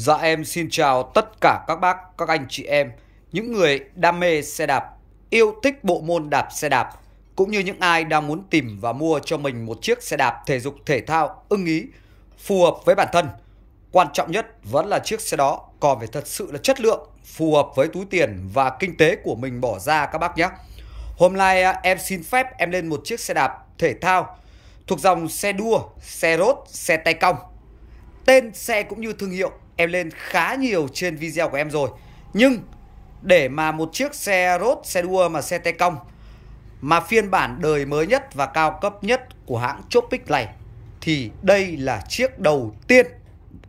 Dạ em xin chào tất cả các bác, các anh chị em, những người đam mê xe đạp, yêu thích bộ môn đạp xe đạp, cũng như những ai đang muốn tìm và mua cho mình một chiếc xe đạp thể dục thể thao ưng ý, phù hợp với bản thân. Quan trọng nhất vẫn là chiếc xe đó còn phải thật sự là chất lượng, phù hợp với túi tiền và kinh tế của mình bỏ ra các bác nhé. Hôm nay à, em xin phép em lên một chiếc xe đạp thể thao thuộc dòng xe đua, xe rốt, xe tay cong. Tên xe cũng như thương hiệu em lên khá nhiều trên video của em rồi nhưng để mà một chiếc xe road xe đua mà xe tay cong mà phiên bản đời mới nhất và cao cấp nhất của hãng Chopic này thì đây là chiếc đầu tiên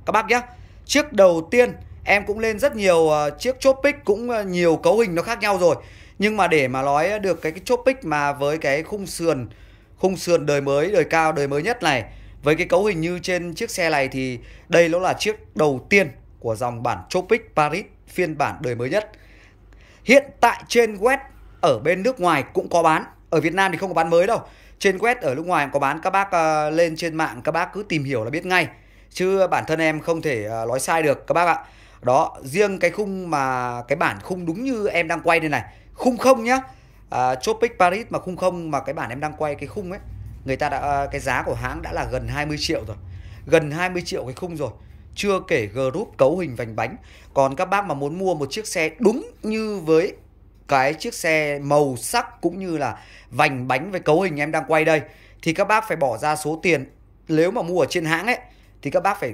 các bác nhé chiếc đầu tiên em cũng lên rất nhiều uh, chiếc Chopic cũng uh, nhiều cấu hình nó khác nhau rồi nhưng mà để mà nói được cái cái Chopic mà với cái khung sườn khung sườn đời mới đời cao đời mới nhất này với cái cấu hình như trên chiếc xe này thì đây nó là chiếc đầu tiên của dòng bản Tropic Paris phiên bản đời mới nhất. Hiện tại trên web ở bên nước ngoài cũng có bán, ở Việt Nam thì không có bán mới đâu. Trên web ở nước ngoài có bán các bác ờ, lên trên mạng các bác cứ tìm hiểu là biết ngay. Chứ bản thân em không thể ờ, nói sai được các bác ạ. Đó, riêng cái khung mà cái bản khung đúng như em đang quay đây này, khung không nhá. Uh, Tropic Paris mà khung không mà cái bản em đang quay cái khung ấy người ta đã à, cái giá của hãng đã là gần 20 triệu rồi gần 20 triệu cái khung rồi chưa kể group cấu hình vành bánh còn các bác mà muốn mua một chiếc xe đúng như với cái chiếc xe màu sắc cũng như là vành bánh với cấu hình em đang quay đây thì các bác phải bỏ ra số tiền nếu mà mua ở trên hãng ấy thì các bác phải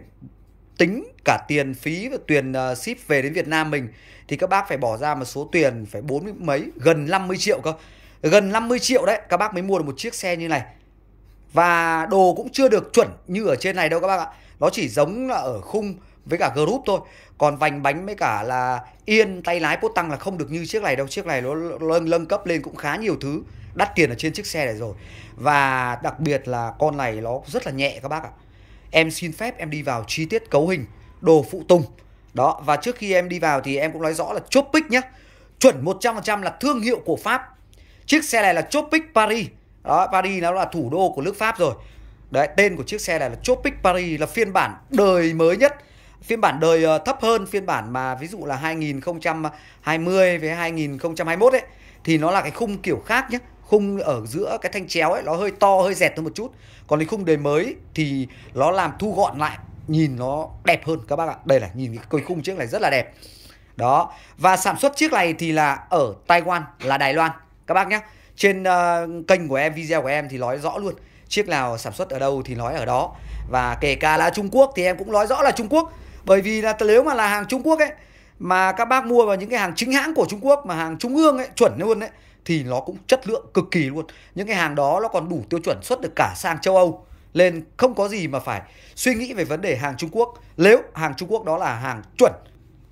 tính cả tiền phí và tiền à, ship về đến Việt Nam mình thì các bác phải bỏ ra một số tiền phải bốn mấy gần 50 triệu cơ. Gần 50 triệu đấy các bác mới mua được một chiếc xe như này. Và đồ cũng chưa được chuẩn như ở trên này đâu các bác ạ Nó chỉ giống là ở khung với cả group thôi Còn vành bánh với cả là yên tay lái bốt tăng là không được như chiếc này đâu Chiếc này nó lâng, lâng cấp lên cũng khá nhiều thứ Đắt tiền ở trên chiếc xe này rồi Và đặc biệt là con này nó rất là nhẹ các bác ạ Em xin phép em đi vào chi tiết cấu hình Đồ phụ tùng Đó và trước khi em đi vào thì em cũng nói rõ là chốt pick nhé Chuẩn 100% là thương hiệu của Pháp Chiếc xe này là chốt Paris đó Paris nó là thủ đô của nước Pháp rồi đấy tên của chiếc xe này là Chopic Paris là phiên bản đời mới nhất phiên bản đời ờ, thấp hơn phiên bản mà ví dụ là 2020 với 2021 ấy thì nó là cái khung kiểu khác nhé khung ở giữa cái thanh chéo ấy nó hơi to hơi dẹt hơn một chút còn cái khung đời mới thì nó làm thu gọn lại nhìn nó đẹp hơn các bác ạ đây là nhìn cái khung chiếc này rất là đẹp đó và sản xuất chiếc này thì là ở Taiwan là Đài Loan các bác nhé trên uh, kênh của em video của em thì nói rõ luôn chiếc nào sản xuất ở đâu thì nói ở đó và kể cả là Trung Quốc thì em cũng nói rõ là Trung Quốc bởi vì là nếu mà là hàng Trung Quốc ấy mà các bác mua vào những cái hàng chính hãng của Trung Quốc mà hàng trung ương ấy chuẩn luôn ấy thì nó cũng chất lượng cực kỳ luôn những cái hàng đó nó còn đủ tiêu chuẩn xuất được cả sang châu Âu nên không có gì mà phải suy nghĩ về vấn đề hàng Trung Quốc nếu hàng Trung Quốc đó là hàng chuẩn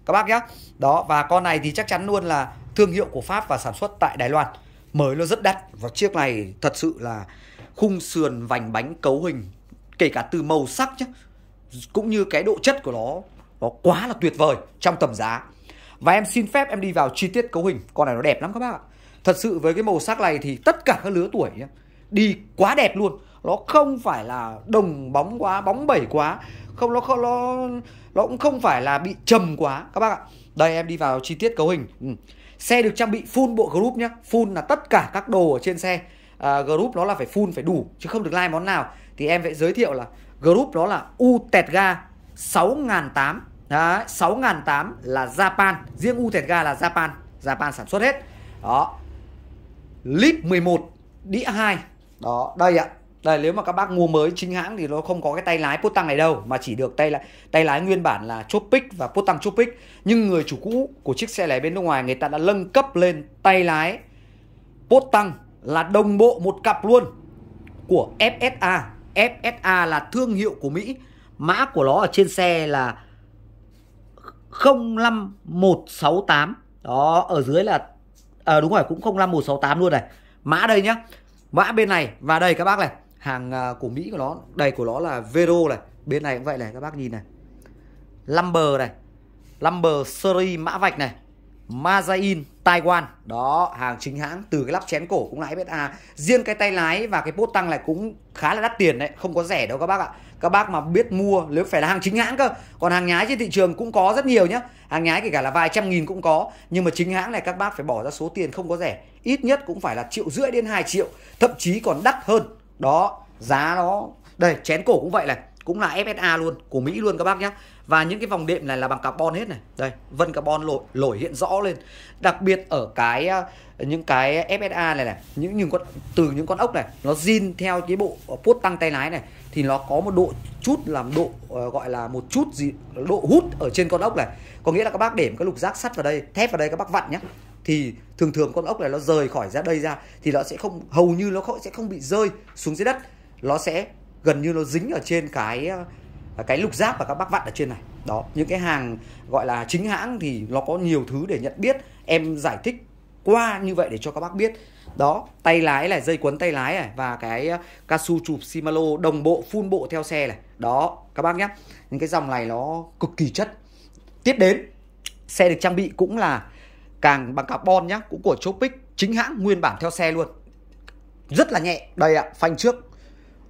các bác nhé đó và con này thì chắc chắn luôn là thương hiệu của Pháp và sản xuất tại Đài Loan mới nó rất đắt và chiếc này thật sự là khung sườn vành bánh cấu hình kể cả từ màu sắc chứ cũng như cái độ chất của nó nó quá là tuyệt vời trong tầm giá và em xin phép em đi vào chi tiết cấu hình con này nó đẹp lắm các bác ạ thật sự với cái màu sắc này thì tất cả các lứa tuổi nhá, đi quá đẹp luôn nó không phải là đồng bóng quá bóng bẩy quá không nó không nó nó cũng không phải là bị trầm quá các bác ạ đây em đi vào chi tiết cấu hình ừ xe được trang bị full bộ group nhé full là tất cả các đồ ở trên xe à, group nó là phải full phải đủ chứ không được like món nào thì em sẽ giới thiệu là group đó là u tẹt ga sáu ngàn tám sáu ngàn tám là Japan Riêng U tẹt Ga là Japan Japan sản xuất hết Đó Lip 11 Đĩa 2 Đó, đây ạ đây, nếu mà các bác mua mới chính hãng thì nó không có cái tay lái bốt tăng này đâu mà chỉ được tay lái tay lái nguyên bản là chốt pick và bốt tăng chốt pick. Nhưng người chủ cũ của chiếc xe này bên nước ngoài người ta đã nâng cấp lên tay lái bốt tăng là đồng bộ một cặp luôn của FSA. FSA là thương hiệu của Mỹ. Mã của nó ở trên xe là 05168. Đó, ở dưới là à, đúng rồi cũng 05168 luôn này. Mã đây nhá. Mã bên này và đây các bác này hàng à, của Mỹ của nó đầy của nó là Vero này bên này cũng vậy này các bác nhìn này Lumber này Lumber series mã vạch này Mazain Taiwan đó hàng chính hãng từ cái lắp chén cổ cũng là FSA à, riêng cái tay lái và cái bốt tăng này cũng khá là đắt tiền đấy không có rẻ đâu các bác ạ các bác mà biết mua nếu phải là hàng chính hãng cơ còn hàng nhái trên thị trường cũng có rất nhiều nhá hàng nhái kể cả là vài trăm nghìn cũng có nhưng mà chính hãng này các bác phải bỏ ra số tiền không có rẻ ít nhất cũng phải là triệu rưỡi đến 2 triệu thậm chí còn đắt hơn đó giá nó đây chén cổ cũng vậy này cũng là FSA luôn của Mỹ luôn các bác nhé và những cái vòng đệm này là bằng carbon hết này đây vân carbon lổi lổi hiện rõ lên đặc biệt ở cái à, những cái FSA này này những những con từ những con ốc này nó zin theo cái bộ ờ, puốt tăng tay lái này thì nó có một độ chút làm độ ờ, gọi là một chút gì độ hút ở trên con ốc này có nghĩa là các bác để một cái lục giác sắt vào đây thép vào đây các bác vặn nhé thì thường thường con ốc này nó rời khỏi ra đây ra thì nó sẽ không hầu như nó sẽ không bị rơi xuống dưới đất nó sẽ gần như nó dính ở trên cái ờ, cái lục giáp và các bác vặn ở trên này đó những cái hàng gọi là chính hãng thì nó có nhiều thứ để nhận biết em giải thích qua như vậy để cho các bác biết đó tay lái này dây quấn tay lái này và cái casu ờ, chụp simalo đồng bộ phun bộ theo xe này đó các bác nhé những cái dòng này nó cực kỳ chất tiếp đến xe được trang bị cũng là càng bằng carbon nhá cũng của Chopic chính hãng nguyên bản theo xe luôn rất là nhẹ đây ạ phanh trước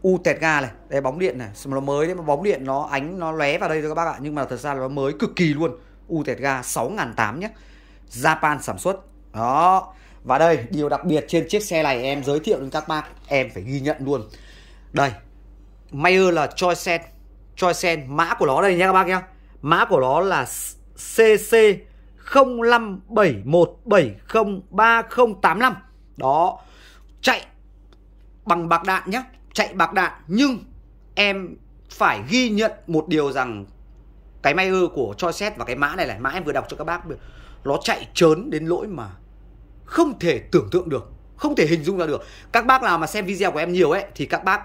u tẹt ga này đây bóng điện này mà nó mới đấy mà bóng điện nó ánh nó lóe vào đây thôi các bác ạ nhưng mà thật ra là nó mới cực kỳ luôn u tẹt ga sáu ngàn tám nhé Japan sản xuất đó và đây điều đặc biệt trên chiếc xe này em giới thiệu đến các bác em phải ghi nhận luôn đây Mayer là Choisen Choisen mã của nó đây nhé các bác nhé mã của nó là CC 0571703085. Đó. Chạy bằng bạc đạn nhé, chạy bạc đạn nhưng em phải ghi nhận một điều rằng cái may ơ của cho xét và cái mã này là mã em vừa đọc cho các bác nó chạy trớn đến lỗi mà không thể tưởng tượng được không thể hình dung ra được các bác nào mà xem video của em nhiều ấy thì các bác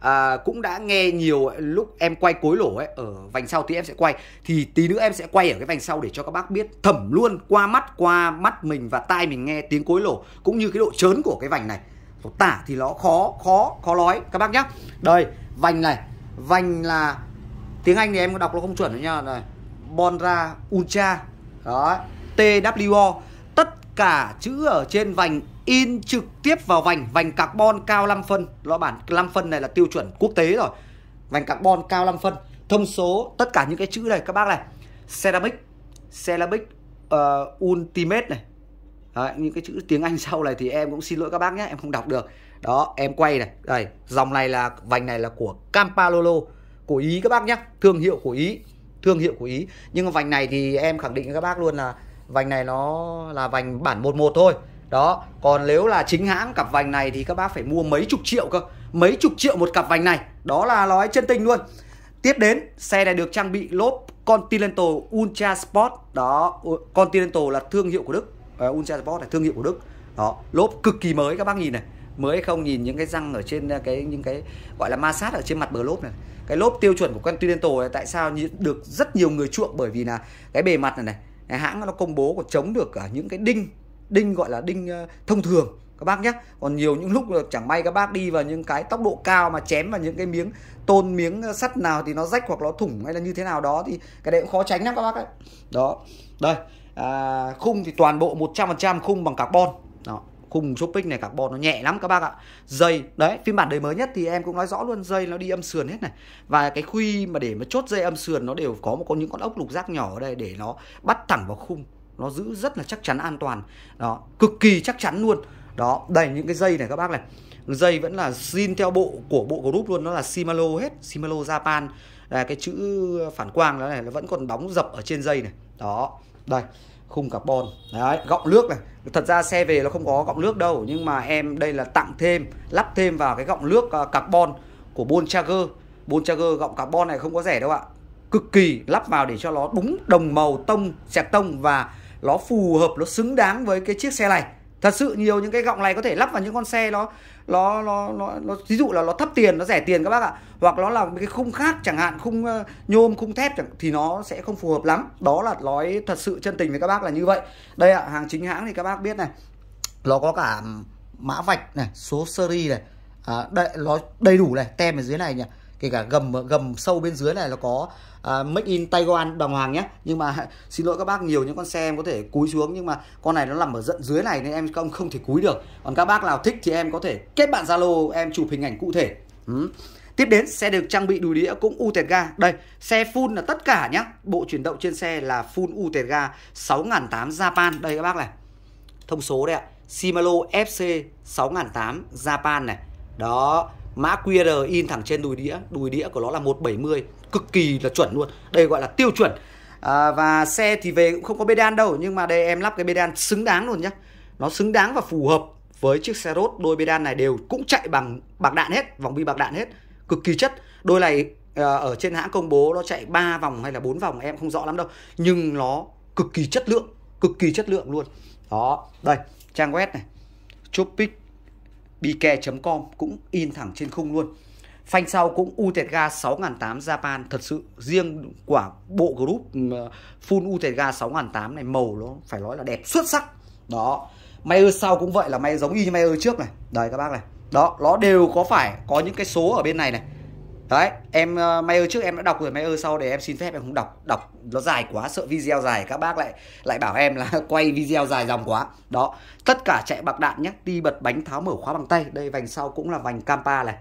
à, cũng đã nghe nhiều ờ, lúc em quay cối lổ ấy ở vành sau thì em sẽ quay thì tí nữa em sẽ quay ở cái vành sau để cho các bác biết thẩm luôn qua mắt qua mắt mình và tai mình nghe tiếng cối lổ cũng như cái độ trớn của cái vành này tả thì nó khó khó khó nói các bác nhá đây vành này vành là tiếng anh thì em đọc nó không chuẩn đấy nhá này bonra ultra đó two tất cả chữ ở trên vành in trực tiếp vào vành vành carbon cao 5 phân nó bản 5 phân này là tiêu chuẩn quốc tế rồi vành carbon cao 5 phân thông số tất cả những cái chữ này các bác này ceramic ceramic uh, ultimate này Đấy, những cái chữ tiếng Anh sau này thì em cũng xin lỗi các bác nhé em không đọc được đó em quay này đây dòng này là vành này là của Campalolo của Ý các bác nhé thương hiệu của Ý thương hiệu của Ý nhưng mà vành này thì em khẳng định với các bác luôn là vành này nó là vành bản 11 thôi đó còn nếu là chính hãng cặp vành này thì các bác phải mua mấy chục triệu cơ mấy chục triệu một cặp vành này đó là nói chân tình luôn tiếp đến xe này được trang bị lốp Continental Ultra Sport đó Continental là thương hiệu của Đức uh, Ultra Sport là thương hiệu của Đức đó lốp cực kỳ mới các bác nhìn này mới không nhìn những cái răng ở trên ờ, cái những cái gọi là ma sát ở trên mặt bờ lốp này cái lốp tiêu chuẩn của Continental này, tại sao được rất nhiều người chuộng bởi vì là cái bề mặt này này hãng nó công bố có chống được ờ, những cái đinh đinh gọi là đinh ờ, thông thường các bác nhé còn nhiều những lúc chẳng may các bác đi vào những cái tốc độ cao mà chém vào những cái miếng tôn miếng ờ, sắt nào thì nó rách hoặc nó thủng hay là như thế nào đó thì cái đấy cũng khó tránh lắm các bác ấy đó đây à, khung thì toàn bộ 100% khung bằng carbon đó khung shopping này carbon nó nhẹ lắm các bác ạ dây đấy phiên bản đời mới nhất thì em cũng nói rõ luôn dây nó đi âm sườn hết này và cái khuy mà để mà chốt dây âm sườn nó đều có một con những con ốc lục giác nhỏ ở đây để nó bắt thẳng vào khung nó giữ rất là chắc chắn an toàn đó cực kỳ chắc chắn luôn đó đầy những cái dây này các bác này dây vẫn là xin theo bộ của bộ group luôn nó là Shimano hết Shimano Japan là cái chữ phản quang đó này nó vẫn còn đóng dập ở trên dây này đó đây khung carbon đấy gọng nước này thật ra xe về nó không có gọng nước đâu nhưng mà em đây là tặng thêm lắp thêm vào cái gọng nước ờ, carbon của Bontrager Bontrager gọng carbon này không có rẻ đâu ạ cực kỳ lắp vào để cho nó đúng đồng màu tông sẹt tông và nó phù hợp nó xứng đáng với cái chiếc xe này thật sự nhiều những cái gọng này có thể lắp vào những con xe nó nó nó nó, nó ví dụ là nó thấp tiền nó rẻ tiền các bác ạ hoặc nó là một cái khung khác chẳng hạn khung ờ, nhôm khung thép chẳng, thì nó sẽ không phù hợp lắm đó là nói thật sự chân tình với các bác là như vậy đây ạ hàng chính hãng thì các bác biết này nó có cả mã vạch này số seri này à, đây, nó đầy đủ này tem ở dưới này nhỉ kể cả gầm gầm sâu bên dưới này nó có uh, à, make in Taiwan đồng hoàng nhé nhưng mà xin lỗi các bác nhiều những con xe em có thể cúi xuống nhưng mà con này nó nằm ở tận dưới này nên em không không thể cúi được còn các bác nào thích thì em có thể kết bạn Zalo em chụp hình ảnh cụ thể ừ. Tiếp đến xe được trang bị đùi đĩa cũng u tẹt ga. Đây, xe full là tất cả nhá. Bộ chuyển động trên xe là full u tẹt ga 6008 Japan. Đây các bác này. Thông số đây ạ. Shimano FC 6008 Japan này. Đó, mã QR in thẳng trên đùi đĩa đùi đĩa của nó là 170 cực kỳ là chuẩn luôn đây gọi là tiêu chuẩn à, và xe thì về cũng không có bê đan đâu nhưng mà đây em lắp cái bê đan xứng đáng luôn nhá nó xứng đáng và phù hợp với chiếc xe rốt đôi bê đan này đều cũng chạy bằng bạc đạn hết vòng bi bạc đạn hết cực kỳ chất đôi này à, ở trên hãng công bố nó chạy 3 vòng hay là 4 vòng em không rõ lắm đâu nhưng nó cực kỳ chất lượng cực kỳ chất lượng luôn đó đây trang web này Chopic bike.com cũng in thẳng trên khung luôn. Phanh sau cũng Utega 6008 Japan thật sự riêng quả bộ group ừ, full Utega 6008 này màu nó phải nói là đẹp xuất sắc. Đó. Mayer sau cũng vậy là may giống y như Mayer trước này. Đây các bác này. Đó, nó đều có phải có những cái số ở bên này này đấy em uh, Mayer trước em đã đọc rồi Mayer sau để em xin phép em không đọc đọc nó dài quá sợ video dài các bác lại lại bảo em là quay video dài dòng quá đó tất cả chạy bạc đạn nhé ti bật bánh tháo mở khóa bằng tay đây vành sau cũng là vành Campa này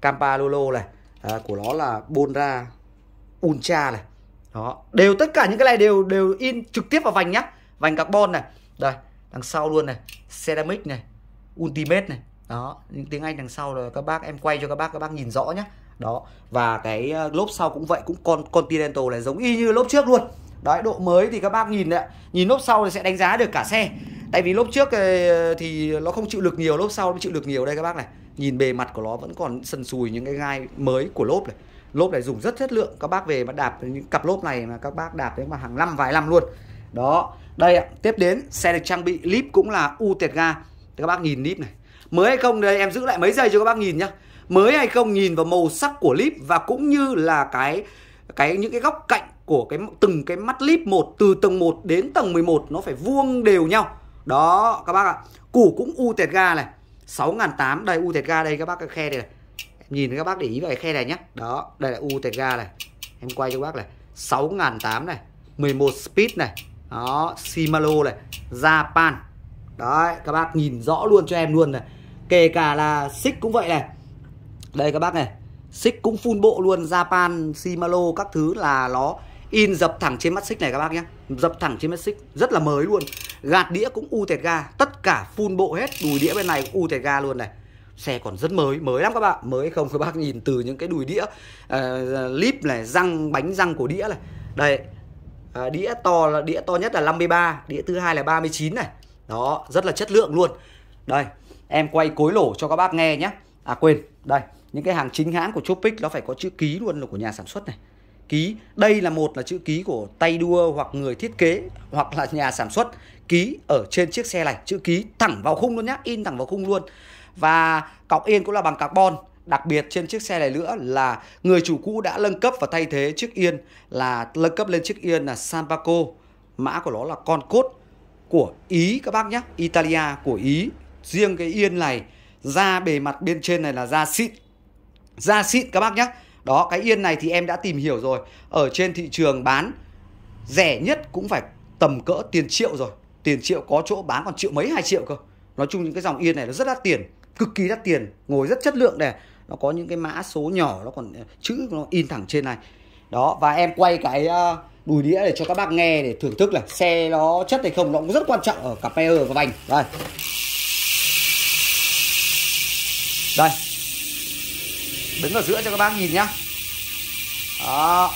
Campa Lolo này à, của nó là Bonra Ultra này đó đều tất cả những cái này đều đều in trực tiếp vào vành nhá vành carbon này đây đằng sau luôn này ceramic này ultimate này đó những tiếng Anh đằng sau rồi các bác em quay cho các bác các bác nhìn rõ nhé đó và cái ờ, lốp sau cũng vậy cũng con Continental là giống y như lốp trước luôn đấy độ mới thì các bác nhìn đấy nhìn lốp sau thì sẽ đánh giá được cả xe tại vì lốp trước ờ, thì nó không chịu lực nhiều lốp sau nó chịu được nhiều đây các bác này nhìn bề mặt của nó vẫn còn sần sùi những cái gai mới của lốp này lốp này dùng rất chất lượng các bác về mà đạp những cặp lốp này mà các bác đạp đấy mà hàng năm vài năm luôn đó đây ạ tiếp đến xe được trang bị lip cũng là u tiệt ga các bác nhìn lip này mới hay không đây em giữ lại mấy giây cho các bác nhìn nhá mới hay không nhìn vào màu sắc của clip và cũng như là cái cái những cái góc cạnh của cái từng cái mắt clip một từ tầng 1 đến tầng 11 nó phải vuông đều nhau đó các bác ạ củ cũng u tẹt ga này sáu ngàn tám đây u tẹt ga đây các bác cái khe này, này. Em nhìn các bác để ý vào cái khe này nhá đó đây là u tẹt ga này em quay cho các bác này sáu ngàn tám này 11 speed này đó Shimano này Japan đấy các bác nhìn rõ luôn cho em luôn này kể cả là xích cũng vậy này đây các bác này xích cũng phun bộ luôn Japan simalo, các thứ là nó in dập thẳng trên mắt xích này các bác nhé dập thẳng trên mắt xích rất là mới luôn gạt đĩa cũng u tẹt ga tất cả phun bộ hết đùi đĩa bên này cũng u tẹt ga luôn này xe còn rất mới mới lắm các bạn mới không các bác nhìn từ những cái đùi đĩa uh, lip này răng bánh răng của đĩa này đây uh, đĩa to là đĩa to nhất là 53 đĩa thứ hai là 39 này đó rất là chất lượng luôn đây em quay cối lổ cho các bác nghe nhé à quên đây những cái hàng chính hãng của Chopic nó phải có chữ ký luôn là của nhà sản xuất này ký đây là một là chữ ký của tay đua hoặc người thiết kế hoặc là nhà sản xuất ký ở trên chiếc xe này chữ ký thẳng vào khung luôn nhé in thẳng vào khung luôn và cọc yên cũng là bằng carbon đặc biệt trên chiếc xe này nữa là người chủ cũ đã nâng cấp và thay thế chiếc yên là nâng cấp lên chiếc yên là Sampaco mã của nó là con cốt của Ý các bác nhé Italia của Ý riêng cái yên này da bề mặt bên trên này là da xịn da xịn các bác nhé đó cái yên này thì em đã tìm hiểu rồi ở trên thị trường bán rẻ nhất cũng phải tầm cỡ tiền triệu rồi tiền triệu có chỗ bán còn triệu mấy hai triệu cơ nói chung những cái dòng yên này nó rất đắt tiền cực kỳ đắt tiền ngồi rất chất lượng này nó có những cái mã số nhỏ nó còn ờ, chữ nó in thẳng trên này đó và em quay cái ờ, đùi đĩa để cho các bác nghe để thưởng thức là xe nó chất hay không nó cũng rất quan trọng ở cặp Air và vành đây đây đứng ở giữa cho các bác nhìn nhá đó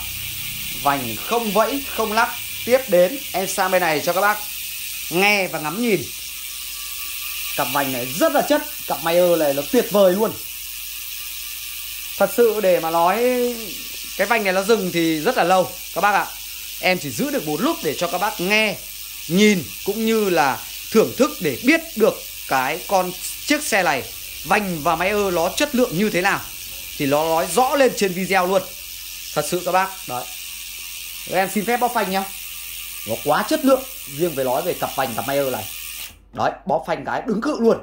vành không vẫy không lắc tiếp đến em sang bên này cho các bác nghe và ngắm nhìn cặp vành này rất là chất cặp Mayer này nó tuyệt vời luôn thật sự để mà nói cái vành này nó dừng thì rất là lâu các bác ạ em chỉ giữ được một lúc để cho các bác nghe nhìn cũng như là thưởng thức để biết được cái con chiếc xe này vành và máy ơ nó chất lượng như thế nào thì nó nói rõ lên trên video luôn thật sự các bác đấy em xin phép bóc phanh nhá nó quá chất lượng riêng về nói về cặp vành cặp máy ơ này đấy bóp phanh cái đứng cự luôn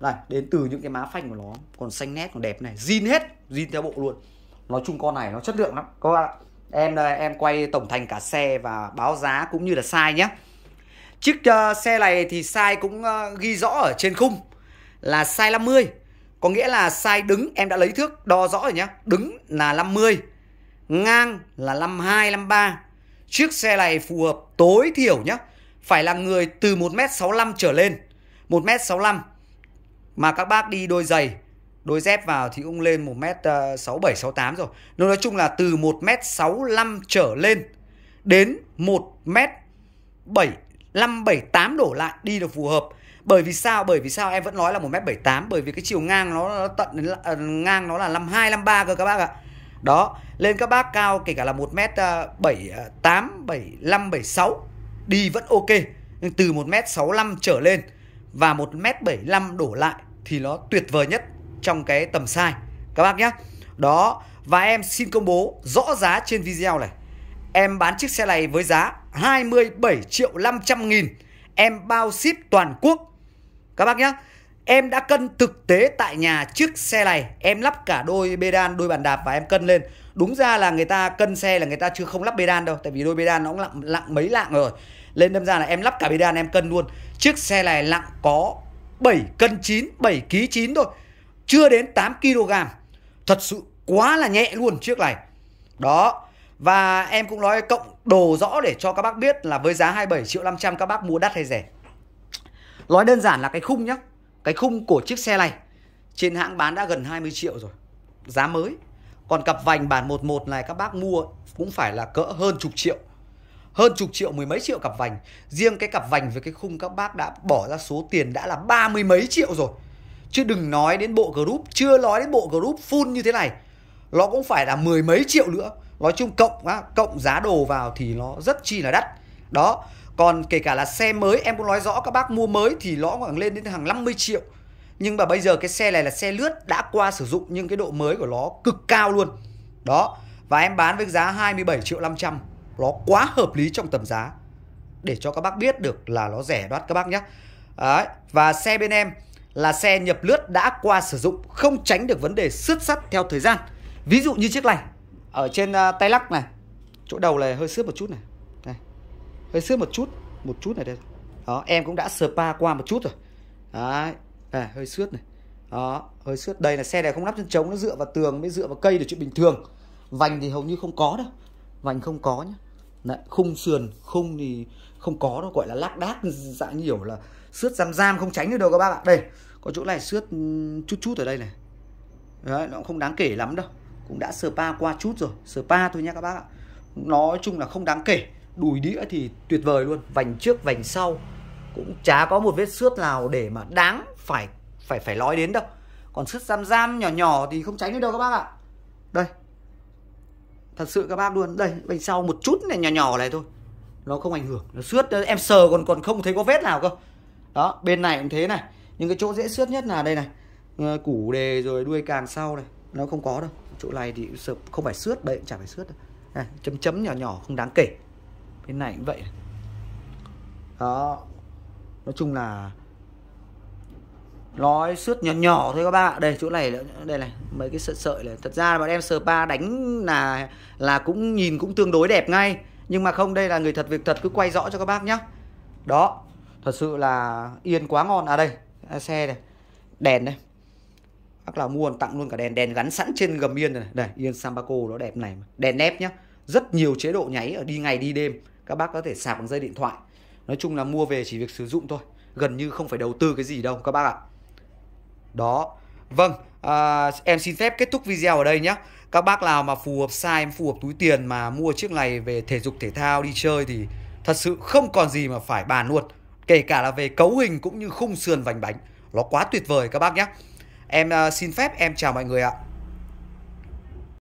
này đến từ những cái má phanh của nó còn xanh nét còn đẹp này zin hết zin theo bộ luôn nói chung con này nó chất lượng lắm các bạn em ờ, em quay tổng thành cả xe và báo giá cũng như là size nhé chiếc uh, xe này thì size cũng uh, ghi rõ ở trên khung là size 50 có nghĩa là size đứng em đã lấy thước đo rõ rồi nhé Đứng là 50, ngang là 52, 53. Chiếc xe này phù hợp tối thiểu nhá. Phải là người từ 1m65 trở lên. 1m65 mà các bác đi đôi giày, đôi dép vào thì cũng lên 1m67, 68 rồi. Nói, nói chung là từ 1m65 trở lên đến 1m7, 5, 7, 8 đổ lại đi được phù hợp bởi vì sao bởi vì sao em vẫn nói là một m bảy tám bởi vì cái chiều ngang nó, nó tận đến ờ, uh, ngang nó là năm hai năm ba cơ các bác ạ đó lên các bác cao kể cả là một m ờ, bảy ờ, tám bảy năm bảy sáu đi vẫn ok nhưng từ một m sáu năm trở lên và một m bảy năm đổ lại thì nó tuyệt vời nhất trong cái tầm sai các bác nhé đó và em xin công bố rõ giá trên video này Em bán chiếc xe này với giá 27 triệu 500 nghìn Em bao ship toàn quốc các bác nhé em đã cân thực tế tại nhà chiếc xe này em lắp cả đôi bê đan đôi bàn đạp và em cân lên đúng ra là người ta cân xe là người ta chưa không lắp bê đan đâu tại vì đôi bê đan nó cũng lặng, lặng mấy lạng rồi lên đâm ra là em lắp cả bê đan em cân luôn chiếc xe này nặng có 7 cân 9 7 ký 9 thôi chưa đến 8 kg thật sự quá là nhẹ luôn chiếc này đó và em cũng nói cộng đồ rõ để cho các bác biết là với giá 27 triệu 500 các bác mua đắt hay rẻ nói đơn giản là cái khung nhá cái khung của chiếc xe này trên hãng bán đã gần 20 triệu rồi giá mới còn cặp vành bản 11 này các bác mua cũng phải là cỡ hơn chục triệu hơn chục triệu mười mấy triệu cặp vành riêng cái cặp vành với cái khung các bác đã bỏ ra số tiền đã là ba mươi mấy triệu rồi chứ đừng nói đến bộ group chưa nói đến bộ group full như thế này nó cũng phải là mười mấy triệu nữa nói chung cộng cộng giá đồ vào thì nó rất chi là đắt đó còn kể cả là xe mới em cũng nói rõ các bác mua mới thì nó khoảng lên đến hàng 50 triệu nhưng mà bây giờ cái xe này là xe lướt đã qua sử dụng nhưng cái độ mới của nó cực cao luôn đó và em bán với giá 27 triệu 500 nó quá hợp lý trong tầm giá để cho các bác biết được là nó rẻ đoát các bác nhé Đấy. và xe bên em là xe nhập lướt đã qua sử dụng không tránh được vấn đề xước sắt theo thời gian ví dụ như chiếc này ở trên à, tay lắc này chỗ đầu này hơi xước một chút này, này. hơi xước một chút một chút này đây đó em cũng đã spa qua một chút rồi đấy à, hơi xước này đó hơi xước đây là xe này không lắp chân trống nó dựa vào tường mới dựa vào cây là chuyện bình thường vành thì hầu như không có đâu vành không có nhá Đấy, khung sườn khung thì không có đâu gọi là lác đác dạng nhiều là sướt răm giam không tránh được đâu các bác ạ đây có chỗ này sướt ừ, chút chút ở đây này Đấy, nó không đáng kể lắm đâu cũng đã spa qua chút rồi spa thôi nha các bác ạ nói chung là không đáng kể đùi đĩa thì tuyệt vời luôn vành trước vành sau cũng chả có một vết xước nào để mà đáng phải phải phải nói đến đâu còn xước giam giam nhỏ nhỏ thì không tránh được đâu các bác ạ đây thật sự các bác luôn đây vành sau một chút này nhỏ nhỏ này thôi nó không ảnh hưởng nó xước em sờ còn còn không thấy có vết nào cơ đó bên này cũng thế này nhưng cái chỗ dễ xước nhất là đây này ờ, củ đề rồi đuôi càng sau này nó không có đâu chỗ này thì không phải xước bậy chả phải xước đâu này, chấm chấm nhỏ nhỏ không đáng kể cái này cũng vậy đó nói chung là nói suốt nhỏ nhỏ thôi các bạn đây chỗ này đây này mấy cái sợi sợi này thật ra bọn em spa đánh là là cũng nhìn cũng tương đối đẹp ngay nhưng mà không đây là người thật việc thật cứ quay rõ cho các bác nhá đó thật sự là yên quá ngon à đây à, xe này đèn đây bác là mua tặng luôn cả đèn đèn gắn sẵn trên gầm yên rồi này đây yên sambaco nó đẹp này đèn nếp nhá rất nhiều chế độ nháy ở đi ngày đi đêm các bác có thể sạc bằng dây điện thoại nói chung là mua về chỉ việc sử dụng thôi gần như không phải đầu tư cái gì đâu các bác ạ đó vâng à, em xin phép kết thúc video ở đây nhé các bác nào mà phù hợp size phù hợp túi tiền mà mua chiếc này về thể dục thể thao đi chơi thì thật sự không còn gì mà phải bàn luôn kể cả là về cấu hình cũng như khung sườn vành bánh nó quá tuyệt vời các bác nhé em à, xin phép em chào mọi người ạ